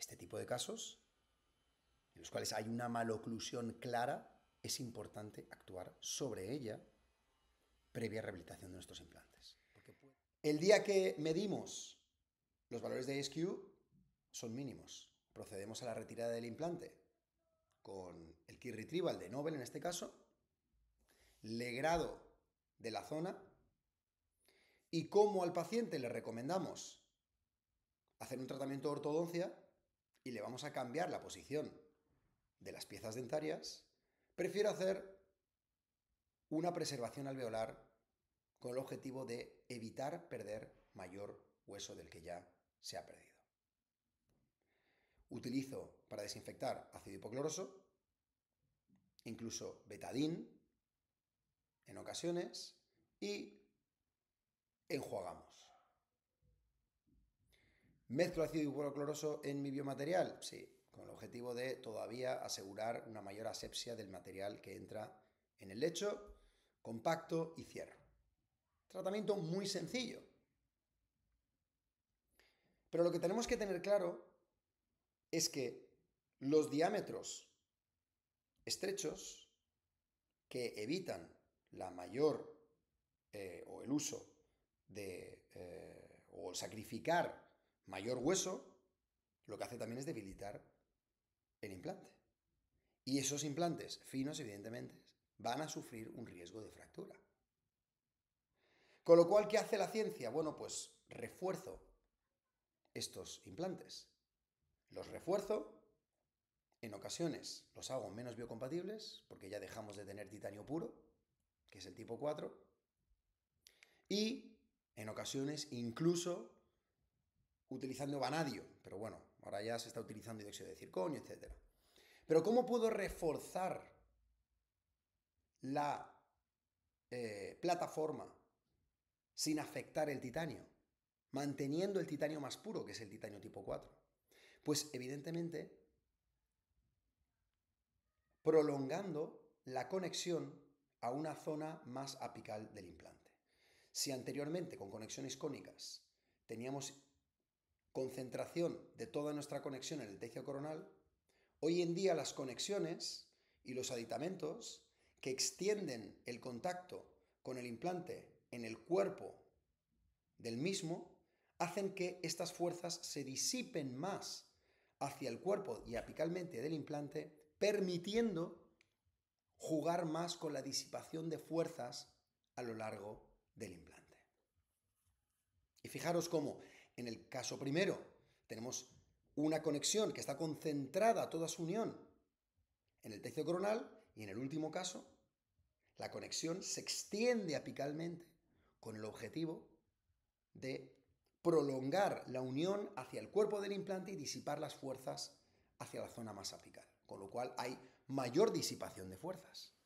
Este tipo de casos, en los cuales hay una maloclusión clara, es importante actuar sobre ella previa rehabilitación de nuestros implantes. El día que medimos los valores de ISQ son mínimos. Procedemos a la retirada del implante con el Key Retrieval de Nobel en este caso, legrado de la zona y como al paciente le recomendamos hacer un tratamiento de ortodoncia y le vamos a cambiar la posición de las piezas dentarias, prefiero hacer una preservación alveolar con el objetivo de evitar perder mayor hueso del que ya se ha perdido. Utilizo para desinfectar ácido hipocloroso, incluso betadín en ocasiones, y enjuagamos. ¿Mezclo ácido cloroso en mi biomaterial? Sí, con el objetivo de todavía asegurar una mayor asepsia del material que entra en el lecho, compacto y cierro. Tratamiento muy sencillo. Pero lo que tenemos que tener claro es que los diámetros estrechos que evitan la mayor eh, o el uso de eh, o sacrificar mayor hueso, lo que hace también es debilitar el implante. Y esos implantes finos, evidentemente, van a sufrir un riesgo de fractura. Con lo cual, ¿qué hace la ciencia? Bueno, pues refuerzo estos implantes. Los refuerzo, en ocasiones los hago menos biocompatibles, porque ya dejamos de tener titanio puro, que es el tipo 4, y en ocasiones incluso utilizando vanadio, pero bueno, ahora ya se está utilizando dióxido de circonio, etc. Pero ¿cómo puedo reforzar la eh, plataforma sin afectar el titanio? Manteniendo el titanio más puro, que es el titanio tipo 4. Pues evidentemente, prolongando la conexión a una zona más apical del implante. Si anteriormente con conexiones cónicas teníamos concentración de toda nuestra conexión en el tejido coronal, hoy en día las conexiones y los aditamentos que extienden el contacto con el implante en el cuerpo del mismo hacen que estas fuerzas se disipen más hacia el cuerpo y apicalmente del implante, permitiendo jugar más con la disipación de fuerzas a lo largo del implante. Y fijaros cómo en el caso primero, tenemos una conexión que está concentrada toda su unión en el tercio coronal y en el último caso, la conexión se extiende apicalmente con el objetivo de prolongar la unión hacia el cuerpo del implante y disipar las fuerzas hacia la zona más apical, con lo cual hay mayor disipación de fuerzas.